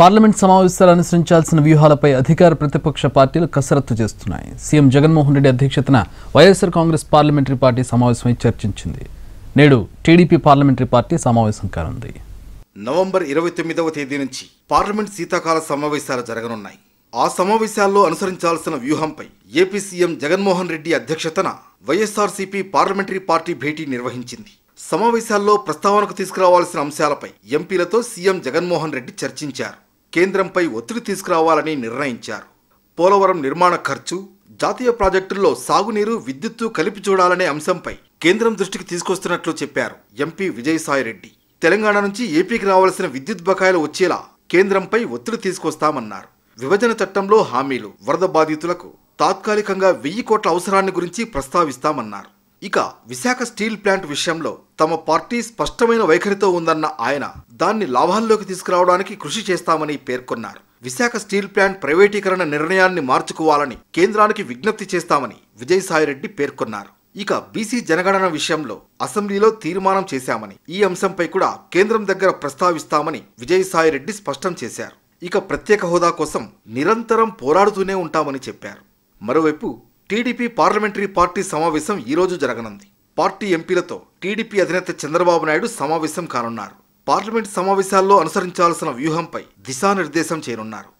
parliament సమావేశాలు అనుసరించాల్సిన వ్యూహాలపై అధికార ప్రతిపక్ష పార్టీలు కసరత్తు చేస్తున్నాయి సీఎం జగన్మోహన్ రెడ్డి అధ్యక్షతన వైఎస్ఆర్ కాంగ్రెస్ పార్లమెంటరీ పార్టీ సమావేశమై చర్చించింది నేడు టీడీపీ పార్లమెంటరీ పార్టీ సమావేశం కానుంది నవంబర్ ఇరవై తొమ్మిదవ తేదీ నుంచి పార్లమెంట్ శీతాకాల సమావేశాలు జరగనున్నాయి ఆ సమావేశాల్లో అనుసరించాల్సిన వ్యూహంపై ఏపీ సీఎం జగన్మోహన్ రెడ్డి అధ్యక్షతన వైఎస్ఆర్సీపీ పార్లమెంటరీ పార్టీ భేటీ నిర్వహించింది సమావేశాల్లో ప్రస్తావనకు తీసుకురావాల్సిన అంశాలపై ఎంపీలతో సీఎం జగన్మోహన్ రెడ్డి చర్చించారు కేంద్రంపై ఒత్తిడి తీసుకురావాలని నిర్ణయించారు పోలవరం నిర్మాణ ఖర్చు జాతీయ ప్రాజెక్టుల్లో సాగునీరు విద్యుత్తు కలిపి చూడాలనే అంశంపై కేంద్రం దృష్టికి తీసుకొస్తున్నట్లు చెప్పారు ఎంపీ విజయసాయిరెడ్డి తెలంగాణ నుంచి ఏపీకి రావాల్సిన విద్యుత్ బకాయిలు వచ్చేలా కేంద్రంపై ఒత్తిడి తీసుకొస్తామన్నారు విభజన చట్టంలో హామీలు వరద బాధితులకు తాత్కాలికంగా వెయ్యి కోట్ల అవసరాన్ని గురించి ప్రస్తావిస్తామన్నారు ఇక విశాఖ స్టీల్ ప్లాంట్ విషయంలో తమ పార్టీ స్పష్టమైన వైఖరితో ఉందన్న ఆయన దాన్ని లాభాల్లోకి తీసుకురావడానికి కృషి చేస్తామని పేర్కొన్నారు విశాఖ స్టీల్ ప్లాంట్ ప్రైవేటీకరణ నిర్ణయాన్ని మార్చుకోవాలని కేంద్రానికి విజ్ఞప్తి చేస్తామని విజయసాయిరెడ్డి పేర్కొన్నారు ఇక బీసీ జనగణన విషయంలో అసెంబ్లీలో తీర్మానం చేశామని ఈ అంశంపై కూడా కేంద్రం దగ్గర ప్రస్తావిస్తామని విజయసాయిరెడ్డి స్పష్టం చేశారు ఇక ప్రత్యేక హోదా కోసం నిరంతరం పోరాడుతూనే ఉంటామని చెప్పారు మరోవైపు టీడీపీ పార్లమెంటరీ పార్టీ సమావేశం ఈరోజు జరగనుంది పార్టీ ఎంపీలతో టీడీపీ అధినేత చంద్రబాబు నాయుడు సమావేశం కానున్నారు పార్లమెంట్ సమావేశాల్లో అనుసరించాల్సిన వ్యూహంపై దిశానిర్దేశం చేయనున్నారు